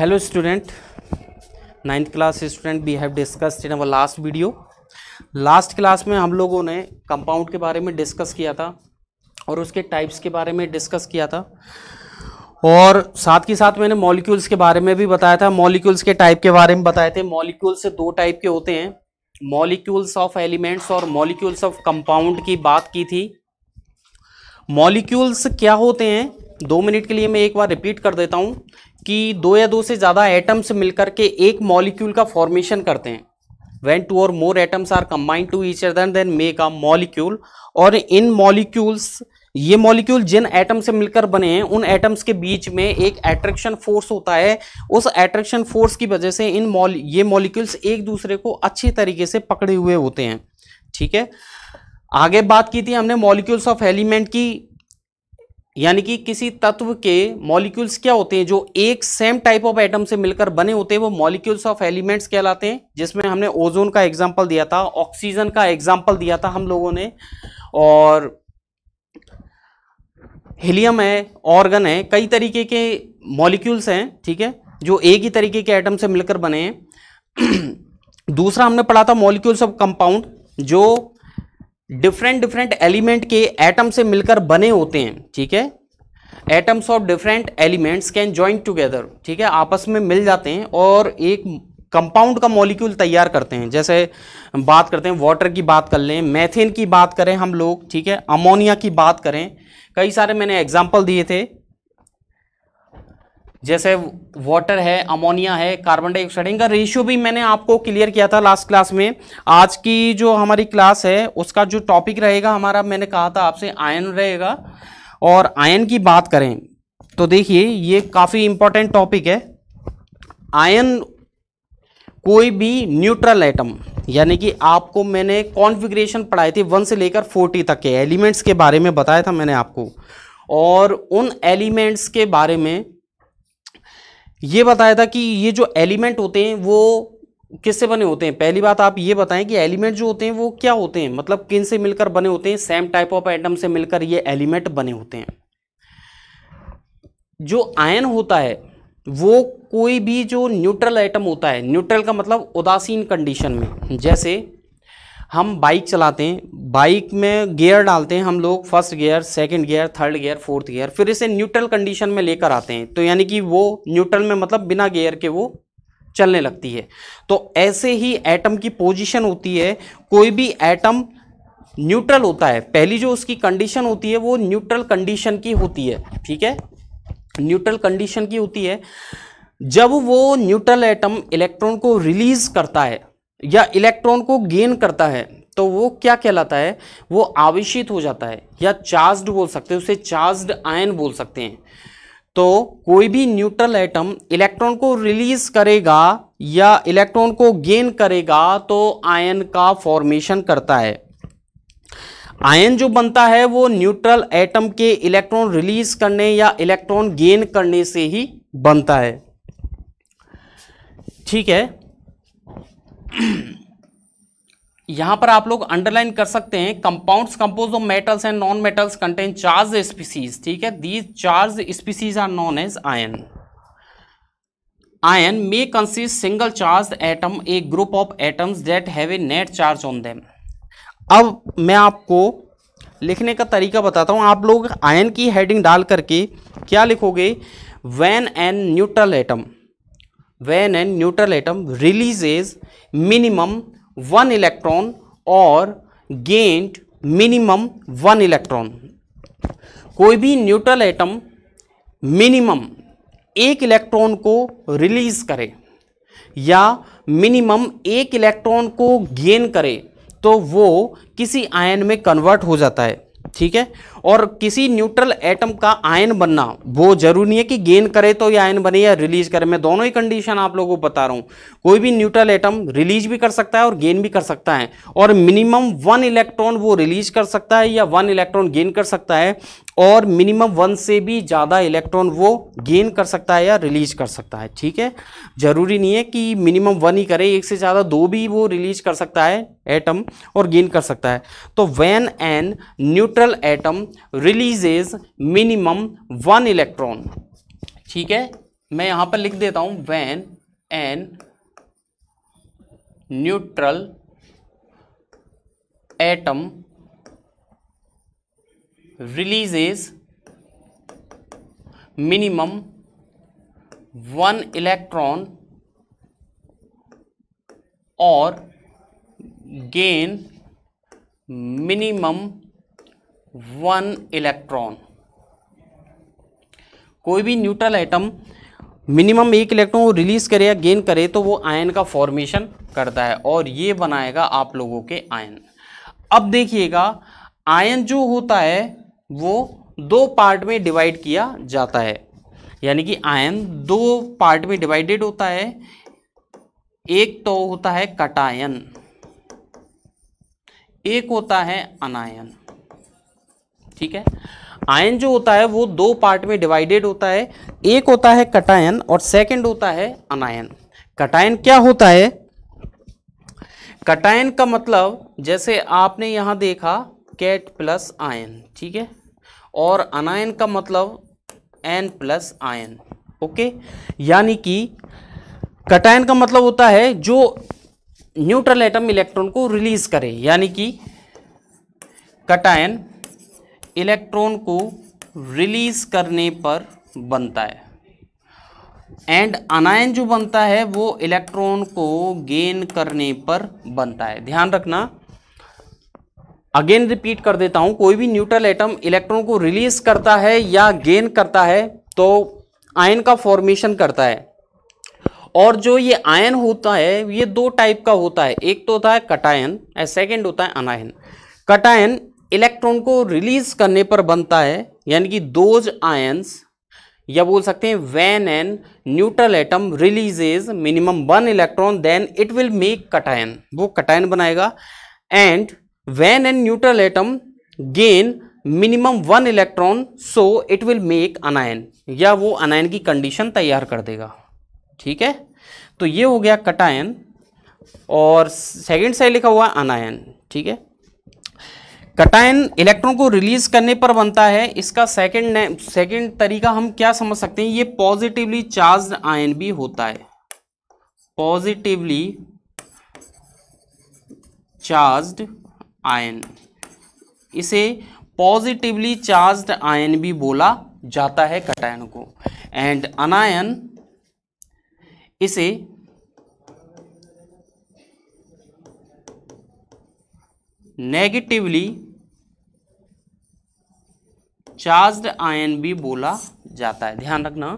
hello student ninth class student we have discussed in our last video last class में हम लोगों ने compound के बारे में डिस्कस किया था और उसके टाइप्स के बारे में डिस्कस किया था और साथ ही साथ मैंने मॉलिक्यूल्स के बारे में भी बताया था मॉलिक्यूल्स के टाइप के बारे में बताए थे मॉलिक्यूल्स दो टाइप के होते हैं मॉलिक्यूल्स ऑफ एलिमेंट्स और मॉलिक्यूल्स ऑफ कंपाउंड की बात की थी मॉलिक्यूल्स क्या होते हैं दो मिनट के लिए मैं एक बार रिपीट कर देता हूँ कि दो या दो से ज़्यादा एटम्स मिलकर के एक मॉलिक्यूल का फॉर्मेशन करते हैं वेन टू और more atoms are combined to each other then make a molecule और इन मॉलिक्यूल्स ये मॉलिक्यूल जिन एटम से मिलकर बने हैं उन एटम्स के बीच में एक एट्रैक्शन फोर्स होता है उस एट्रैक्शन फोर्स की वजह से इन मॉल ये मॉलिक्यूल्स एक दूसरे को अच्छे तरीके से पकड़े हुए होते हैं ठीक है आगे बात की थी हमने मॉलिक्यूल्स ऑफ एलिमेंट की यानी कि किसी तत्व के मॉलिक्यूल्स क्या होते हैं जो एक सेम टाइप ऑफ एटम से मिलकर बने होते हैं वो मॉलिक्यूल्स ऑफ एलिमेंट्स कहलाते हैं जिसमें हमने ओजोन का एग्जाम्पल दिया था ऑक्सीजन का एग्जाम्पल दिया था हम लोगों ने और हीलियम है ऑर्गन है कई तरीके के मॉलिक्यूल्स हैं ठीक है जो एक ही तरीके के एटम से मिलकर बने हैं दूसरा हमने पढ़ा था मॉलिक्यूल्स ऑफ कंपाउंड जो डिफरेंट डिफरेंट एलिमेंट के एटम से मिलकर बने होते हैं ठीक है atoms of different elements can join together ठीक है आपस में मिल जाते हैं और एक कंपाउंड का मॉलिक्यूल तैयार करते हैं जैसे बात करते हैं वाटर की बात कर लें मैथेन की बात करें हम लोग ठीक है अमोनिया की बात करें कई सारे मैंने एग्जाम्पल दिए थे जैसे वाटर है अमोनिया है कार्बन डाइऑक्साइड इनका रेशियो भी मैंने आपको क्लियर किया था लास्ट क्लास में आज की जो हमारी क्लास है उसका जो टॉपिक रहेगा हमारा मैंने कहा था आपसे आयन रहेगा और आयन की बात करें तो देखिए ये काफ़ी इंपॉर्टेंट टॉपिक है आयन कोई भी न्यूट्रल आइटम यानी कि आपको मैंने कॉन्फिग्रेशन पढ़ाई थी वन से लेकर फोर्टी तक के एलिमेंट्स के बारे में बताया था मैंने आपको और उन एलिमेंट्स के बारे में ये बताया था कि ये जो एलिमेंट होते हैं वो किससे बने होते हैं पहली बात आप ये बताएं कि एलिमेंट जो होते हैं वो क्या होते हैं मतलब किन से मिलकर बने होते हैं सेम टाइप ऑफ एटम से मिलकर ये एलिमेंट बने होते हैं जो आयन होता है वो कोई भी जो न्यूट्रल आइटम होता है न्यूट्रल का मतलब उदासीन कंडीशन में जैसे हम बाइक चलाते हैं बाइक में गियर डालते हैं हम लोग first gear second gear third gear fourth gear फिर इसे न्यूट्रल कंडीशन में लेकर आते हैं तो यानी कि वो न्यूट्रल में मतलब बिना गियर के वो चलने लगती है तो ऐसे ही एटम की पोजीशन होती है कोई भी एटम न्यूट्रल होता है पहली जो उसकी कंडीशन होती है वो न्यूट्रल कंडीशन की होती है ठीक है न्यूट्रल कंडीशन की होती है जब वो न्यूट्रल एटम इलेक्ट्रॉन को रिलीज करता है या इलेक्ट्रॉन को गेन करता है तो वो क्या कहलाता है वो आवेशित हो जाता है या चार्ज्ड बोल सकते हैं उसे चार्ज्ड आयन बोल सकते हैं तो कोई भी न्यूट्रल एटम इलेक्ट्रॉन को रिलीज करेगा या इलेक्ट्रॉन को गेन करेगा तो आयन का फॉर्मेशन करता है आयन जो बनता है वो न्यूट्रल एटम के इलेक्ट्रॉन रिलीज करने या इलेक्ट्रॉन गेन करने से ही बनता है ठीक है यहां पर आप लोग अंडरलाइन कर सकते हैं compounds compose of metals and non metals contain charge species ठीक है these charge species are known as ion ion may consist single charge atom a group of atoms that have a net charge on them अब मैं आपको लिखने का तरीका बताता हूँ आप लोग आयन की हेडिंग डाल करके क्या लिखोगे when an neutral atom when a neutral atom releases minimum one electron or gained minimum one electron कोई भी न्यूट्रल एटम मिनिमम एक इलेक्ट्रॉन को रिलीज करे या मिनिमम एक इलेक्ट्रॉन को गेन करे तो वो किसी आयन में कन्वर्ट हो जाता है ठीक है और किसी न्यूट्रल एटम का आयन बनना वो जरूरी नहीं है कि गेन करे तो ये आयन बने या रिलीज करे मैं दोनों ही कंडीशन आप लोगों को बता रहा हूँ कोई भी न्यूट्रल एटम रिलीज भी कर सकता है और गेन भी कर सकता है और मिनिमम वन इलेक्ट्रॉन वो रिलीज कर सकता है या वन इलेक्ट्रॉन गेन कर सकता है और मिनिमम वन से भी ज़्यादा इलेक्ट्रॉन वो गेन कर सकता है या रिलीज कर सकता है ठीक है ज़रूरी नहीं है कि मिनिमम वन ही करे एक से ज़्यादा दो भी वो रिलीज कर सकता है एटम और गेन कर सकता है तो when an neutral atom releases minimum one electron ठीक है मैं यहाँ पर लिख देता हूँ when an neutral atom releases minimum one electron or gain minimum one electron कोई भी न्यूट्रल आइटम मिनिमम एक इलेक्ट्रॉन को रिलीज करे या गेन करे तो वो आयन का फॉर्मेशन करता है और ये बनाएगा आप लोगों के आयन अब देखिएगा आयन जो होता है वो दो पार्ट में डिवाइड किया जाता है यानी कि आयन दो पार्ट में डिवाइडेड होता है एक तो होता है कटायन एक होता है अनायन ठीक है आयन जो होता है वो दो पार्ट में डिवाइडेड होता है एक होता है कटायन और सेकंड होता है अनायन कटायन क्या होता है कटायन का मतलब जैसे आपने यहां देखा कैट प्लस आयन ठीक है और अनायन का मतलब एन प्लस आयन ओके यानी कि कटायन का मतलब होता है जो न्यूट्रल एटम इलेक्ट्रॉन को रिलीज करे यानी कि कटायन इलेक्ट्रॉन को रिलीज करने पर बनता है एंड अनायन जो बनता है वो इलेक्ट्रॉन को गेन करने पर बनता है ध्यान रखना अगेन रिपीट कर देता हूं कोई भी न्यूट्रल एटम इलेक्ट्रॉन को रिलीज करता है या गेन करता है तो आयन का फॉर्मेशन करता है और जो ये आयन होता है ये दो टाइप का होता है एक तो होता है कटायन एंड सेकेंड होता है अनायन कटायन इलेक्ट्रॉन को रिलीज करने पर बनता है यानी कि दोज आयन्स या बोल सकते हैं when an neutral atom releases minimum one electron then it will make cation वो कटायन बनाएगा and when a neutral atom gain minimum one electron so it will make anion या वो अनायन की कंडीशन तैयार कर देगा ठीक है तो ये हो गया कटायन और सेकेंड साइड लिखा हुआ अनायन ठीक है कटायन इलेक्ट्रॉन को रिलीज करने पर बनता है इसका सेकेंड सेकेंड तरीका हम क्या समझ सकते हैं ये पॉजिटिवली चार्ज आयन भी होता है पॉजिटिवली चार्ज्ड आयन इसे पॉजिटिवली चार्ज्ड आयन भी बोला जाता है कटायन को एंड अनायन इसे नेगेटिवली चार्ज्ड आयन भी बोला जाता है ध्यान रखना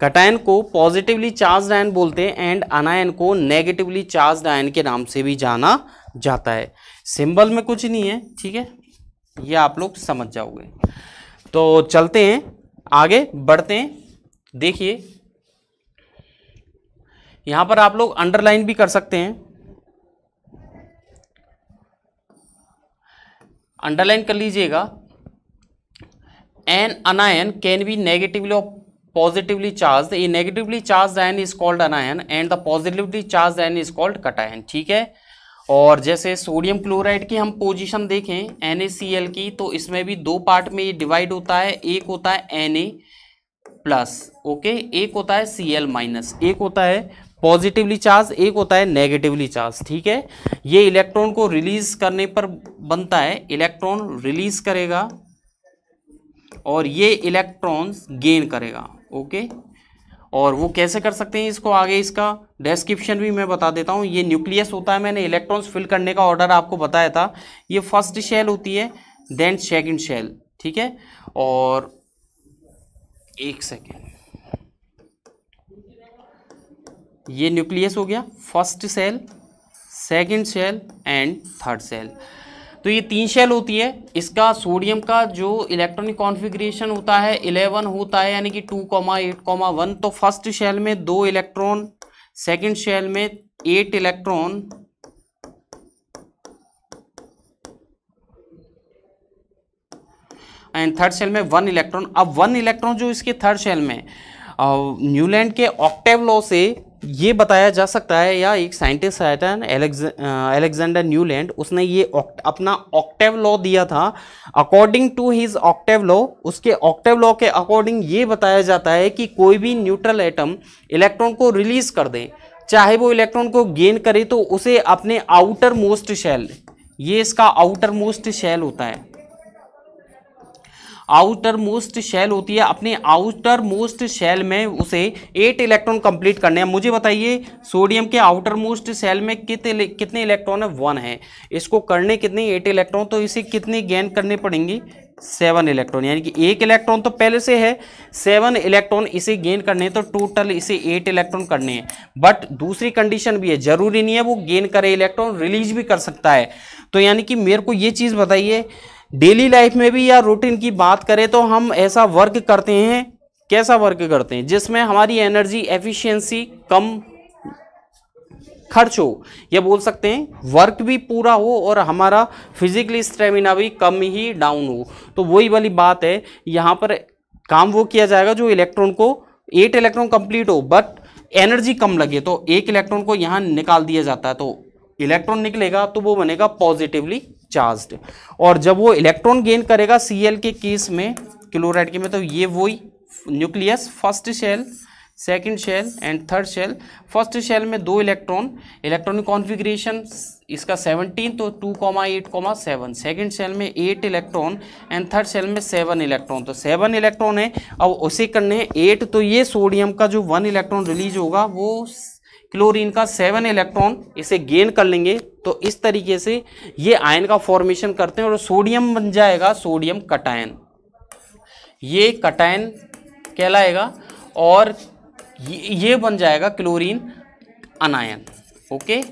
कटायन को पॉजिटिवली चार्ज्ड आयन बोलते हैं एंड अनायन को नेगेटिवली चार्ज्ड आयन के नाम से भी जाना जाता है सिंबल में कुछ नहीं है ठीक है ये आप लोग समझ जाओगे तो चलते हैं आगे बढ़ते हैं देखिए यहां पर आप लोग अंडरलाइन भी कर सकते हैं अंडरलाइन कर लीजिएगा an anion can be negatively और पॉजिटिवली चार्ज ये negatively charge ion is called anion and the positively charge ion is called cation ठीक है और जैसे सोडियम क्लोराइड की हम पोजीशन देखें एन की तो इसमें भी दो पार्ट में ये डिवाइड होता है एक होता है एन प्लस ओके एक होता है सी माइनस एक होता है पॉजिटिवली चार्ज एक होता है नेगेटिवली चार्ज ठीक है ये इलेक्ट्रॉन को रिलीज करने पर बनता है इलेक्ट्रॉन रिलीज करेगा और ये इलेक्ट्रॉन्स गेन करेगा ओके और वो कैसे कर सकते हैं इसको आगे इसका डिस्क्रिप्शन भी मैं बता देता हूँ ये न्यूक्लियस होता है मैंने इलेक्ट्रॉन्स फिल करने का ऑर्डर आपको बताया था ये फर्स्ट शेल होती है देन सेकेंड शेल ठीक है और एक सेकेंड ये न्यूक्लियस हो गया first shell second shell and third shell तो ये तीन शेल होती है इसका सोडियम का जो इलेक्ट्रॉनिक कॉन्फिग्रेशन होता है इलेवन होता है यानी कि two comma eight comma one तो फर्स्ट शेल में दो इलेक्ट्रॉन सेकंड शेल में eight electron and third shell में वन इलेक्ट्रॉन अब वन इलेक्ट्रॉन जो इसके थर्ड शेल में न्यूलैंड के ऑक्टेव लॉ से ये बताया जा सकता है या एक साइंटिस्ट आया था एलेक्जेंडर न्यूलैंड उसने ये उक्ट, अपना ऑक्टेव लॉ दिया था according to his octave law उसके ऑक्टेव लॉ के अकॉर्डिंग ये बताया जाता है कि कोई भी न्यूट्रल एटम इलेक्ट्रॉन को रिलीज कर दे चाहे वो इलेक्ट्रॉन को गेन करे तो उसे अपने आउटर मोस्ट शेल ये इसका आउटर मोस्ट शेल होता है आउटर मोस्ट शेल होती है अपने आउटर मोस्ट शेल में उसे एट इलेक्ट्रॉन कंप्लीट करने हैं मुझे बताइए सोडियम के आउटर मोस्ट सेल में कितने कितने इलेक्ट्रॉन है वन है इसको करने कितने एट इलेक्ट्रॉन तो इसे कितने गेन करने पड़ेंगे सेवन इलेक्ट्रॉन यानी कि एक इलेक्ट्रॉन तो पहले से है सेवन इलेक्ट्रॉन इसे गेन करने हैं तो टोटल इसे एट इलेक्ट्रॉन करने हैं बट दूसरी कंडीशन भी है जरूरी नहीं है वो गेन करे इलेक्ट्रॉन रिलीज भी कर सकता है तो यानी कि मेरे को ये चीज़ बताइए डेली लाइफ में भी या रूटीन की बात करें तो हम ऐसा वर्क करते हैं कैसा वर्क करते हैं जिसमें हमारी एनर्जी एफिशिएंसी कम खर्च हो या बोल सकते हैं वर्क भी पूरा हो और हमारा फिजिकली स्टेमिना भी कम ही डाउन हो तो वही वाली बात है यहाँ पर काम वो किया जाएगा जो इलेक्ट्रॉन को एट इलेक्ट्रॉन कंप्लीट हो बट एनर्जी कम लगे तो एक इलेक्ट्रॉन को यहाँ निकाल दिया जाता है तो इलेक्ट्रॉन निकलेगा तो वो बनेगा पॉजिटिवली चार्ज्ड और जब वो इलेक्ट्रॉन गेन करेगा सीएल के केस में क्लोराइड के में तो ये वही nucleus first shell second shell and third shell first shell में दो इलेक्ट्रॉन इलेक्ट्रॉनिक कॉन्फ़िगरेशन इसका 17 तो two comma eight comma seven second shell में eight electron and third shell में सेवन इलेक्ट्रॉन तो सेवन इलेक्ट्रॉन है अब उसे करने हैं तो ये सोडियम का जो वन इलेक्ट्रॉन रिलीज होगा वो क्लोरीन का सेवन इलेक्ट्रॉन इसे गेन कर लेंगे तो इस तरीके से ये आयन का फॉर्मेशन करते हैं और सोडियम बन जाएगा सोडियम कटायन ये कटायन कहलाएगा और ये बन जाएगा क्लोरीन अनायन ओके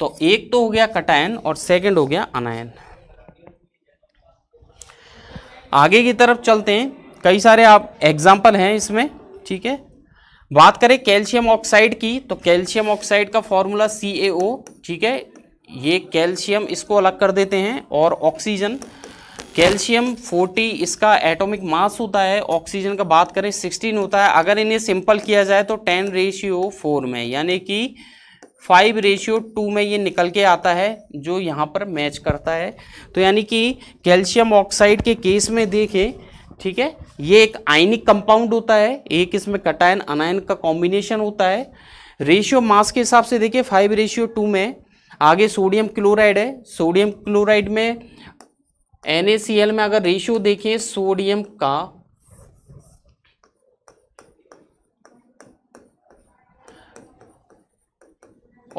तो एक तो हो गया कटायन और सेकंड हो गया अनायन आगे की तरफ चलते हैं कई सारे आप एग्जाम्पल हैं इसमें ठीक है बात करें कैल्शियम ऑक्साइड की तो कैल्शियम ऑक्साइड का फॉर्मूला सी ठीक है ये कैल्शियम इसको अलग कर देते हैं और ऑक्सीजन कैल्शियम 40 इसका एटॉमिक मास होता है ऑक्सीजन का बात करें 16 होता है अगर इन्हें सिंपल किया जाए तो 10 रेशियो फोर में यानी कि 5 रेशियो टू में ये निकल के आता है जो यहाँ पर मैच करता है तो यानी कि कैल्शियम ऑक्साइड के केस में देखें ठीक है ये एक आयनिक कंपाउंड होता है एक इसमें कटायन अनायन का कॉम्बिनेशन होता है रेशियो मास के हिसाब से देखिए फाइव रेशियो टू में आगे सोडियम क्लोराइड है सोडियम क्लोराइड में एन में अगर रेशियो देखें सोडियम का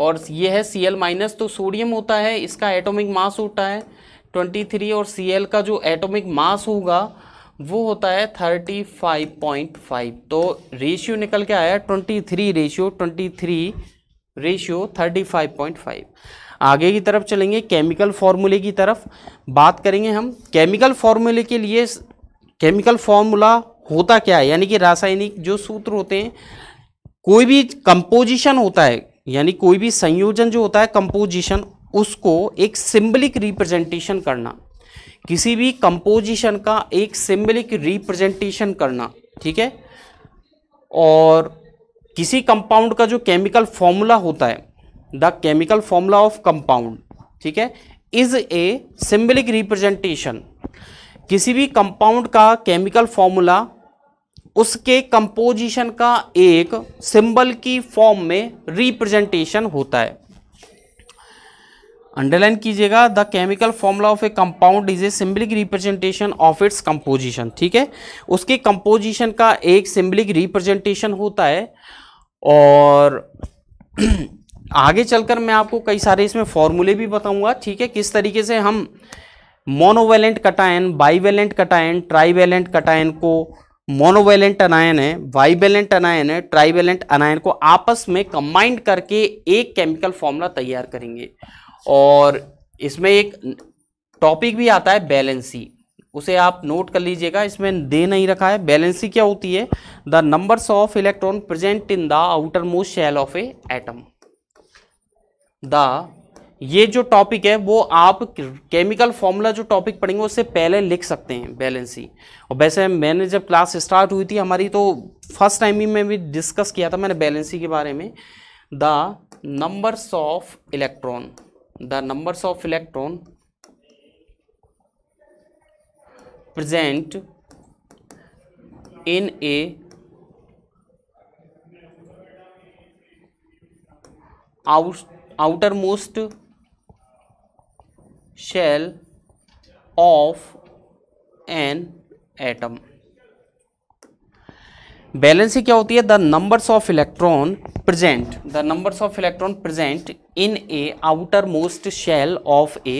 और ये है Cl माइनस तो सोडियम होता है इसका एटॉमिक मास होता है 23 और Cl का जो एटॉमिक मास होगा वो होता है 35.5 तो रेशियो निकल के आया 23 रेशियो 23 रेशियो 35.5 आगे की तरफ चलेंगे केमिकल फार्मूले की तरफ बात करेंगे हम केमिकल फार्मूले के लिए केमिकल फार्मूला होता क्या है यानी कि रासायनिक जो सूत्र होते हैं कोई भी कंपोजिशन होता है यानी कोई भी संयोजन जो होता है कंपोजिशन उसको एक सिंबलिक रिप्रेजेंटेशन करना किसी भी कंपोजिशन का एक सिम्बलिक रिप्रेजेंटेशन करना ठीक है और किसी कंपाउंड का जो केमिकल फॉर्मूला होता है the chemical formula of compound ठीक है इज ए सिम्बलिक रिप्रेजेंटेशन किसी भी कंपाउंड का केमिकल फॉर्मूला उसके कंपोजिशन का एक सिंबल की फॉर्म में रिप्रेजेंटेशन होता है अंडरलाइन कीजिएगा the chemical formula of a compound is a symbolic representation of its composition ठीक है उसके कंपोजिशन का एक सिम्बलिक रिप्रेजेंटेशन होता है और आगे चलकर मैं आपको कई सारे इसमें फॉर्मूले भी बताऊंगा ठीक है किस तरीके से हम monovalent cation bivalent cation trivalent cation को मोनोवेलेंट अनायन है वाइवेलेंट अनायन है ट्राईवेलेंट अनायन को आपस में कंबाइंड करके एक केमिकल फॉर्मूला तैयार करेंगे और इसमें एक टॉपिक भी आता है बैलेंसी उसे आप नोट कर लीजिएगा इसमें दे नहीं रखा है बैलेंसी क्या होती है the numbers of electron present in the outer most shell of a atom the ये जो टॉपिक है वो आप केमिकल फॉर्मूला जो टॉपिक पढ़ेंगे उससे पहले लिख सकते हैं बैलेंसी और वैसे मैंने जब क्लास स्टार्ट हुई थी हमारी तो फर्स्ट टाइम ही मैं भी डिस्कस किया था मैंने बैलेंसी के बारे में the numbers of electron the numbers of electron present in a out, outermost shell of an atom valence ही क्या होती है the numbers of electron present the numbers of electron present in a outer most shell of a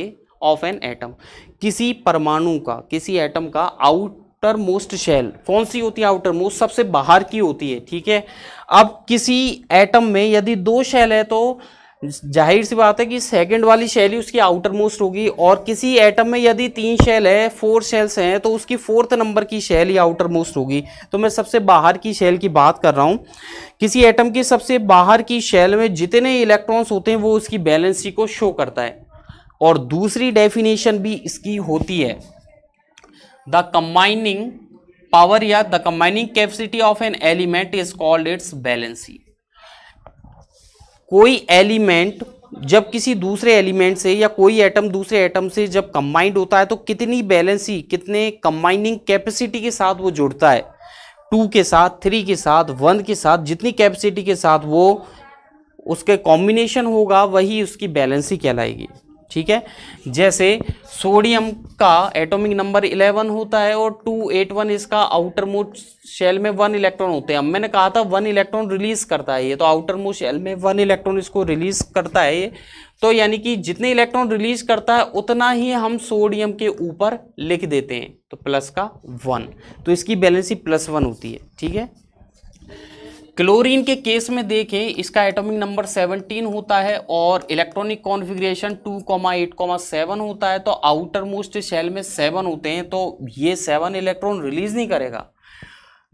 of an atom किसी परमाणु का किसी atom का outer most shell कौन सी होती है आउटर मोस्ट सबसे बाहर की होती है ठीक है अब किसी एटम में यदि दो शेल है तो जाहिर सी बात है कि सेकंड वाली शेल ही उसकी आउटर मोस्ट होगी और किसी एटम में यदि तीन शेल है फोर शेल्स हैं तो उसकी फोर्थ नंबर की शेल ही आउटर मोस्ट होगी तो मैं सबसे बाहर की शेल की बात कर रहा हूँ किसी एटम के सबसे बाहर की शेल में जितने इलेक्ट्रॉन्स होते हैं वो उसकी बैलेंसी को शो करता है और दूसरी डेफिनेशन भी इसकी होती है द कम्बाइनिंग पावर या the combining capacity of an element is called its valency कोई एलिमेंट जब किसी दूसरे एलिमेंट से या कोई एटम दूसरे एटम से जब कंबाइंड होता है तो कितनी बैलेंसी कितने कंबाइनिंग कैपेसिटी के साथ वो जुड़ता है टू के साथ थ्री के साथ वन के साथ जितनी कैपेसिटी के साथ वो उसके कॉम्बिनेशन होगा वही उसकी बैलेंसी कहलाएगी ठीक है जैसे सोडियम का एटॉमिक नंबर 11 होता है और 281 इसका आउटर मोस्ट शेल में वन इलेक्ट्रॉन होते हैं मैंने कहा था वन इलेक्ट्रॉन रिलीज करता है ये तो आउटर मोस्ट शेल में वन इलेक्ट्रॉन इसको रिलीज करता है ये तो यानी कि जितने इलेक्ट्रॉन रिलीज करता है उतना ही हम सोडियम के ऊपर लिख देते हैं तो प्लस का वन तो इसकी बैलेंसी प्लस वन होती है ठीक है क्लोरीन के केस में देखें इसका एटॉमिक नंबर 17 होता है और इलेक्ट्रॉनिक कॉन्फ़िगरेशन 2,8,7 होता है तो आउटर मोस्ट शेल में सेवन होते हैं तो ये सेवन इलेक्ट्रॉन रिलीज नहीं करेगा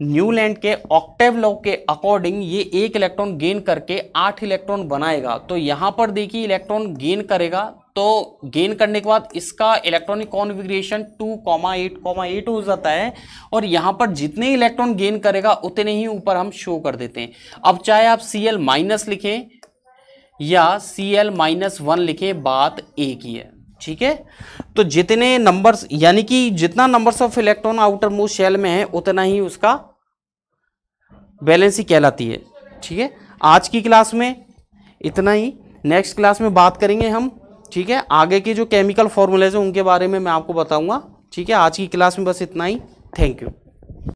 न्यूलैंड के ऑक्टेव लॉ के अकॉर्डिंग ये एक इलेक्ट्रॉन गेन करके आठ इलेक्ट्रॉन बनाएगा तो यहाँ पर देखिए इलेक्ट्रॉन गेन करेगा तो गेन करने के बाद इसका electronic configuration two comma eight comma eight हो जाता है और यहाँ पर जितने इलेक्ट्रॉन गेन करेगा उतने ही ऊपर हम शो कर देते हैं अब चाहे आप सी एल माइनस लिखें या सी एल माइनस वन लिखें बात एक ही है ठीक है तो जितने नंबर्स यानी कि जितना numbers of electron outer most shell में है उतना ही उसका बैलेंस ही कहलाती है ठीक है आज की क्लास में इतना ही नेक्स्ट क्लास में बात करेंगे हम ठीक है आगे के जो केमिकल फॉर्मूलेज हैं उनके बारे में मैं आपको बताऊंगा ठीक है आज की क्लास में बस इतना ही थैंक यू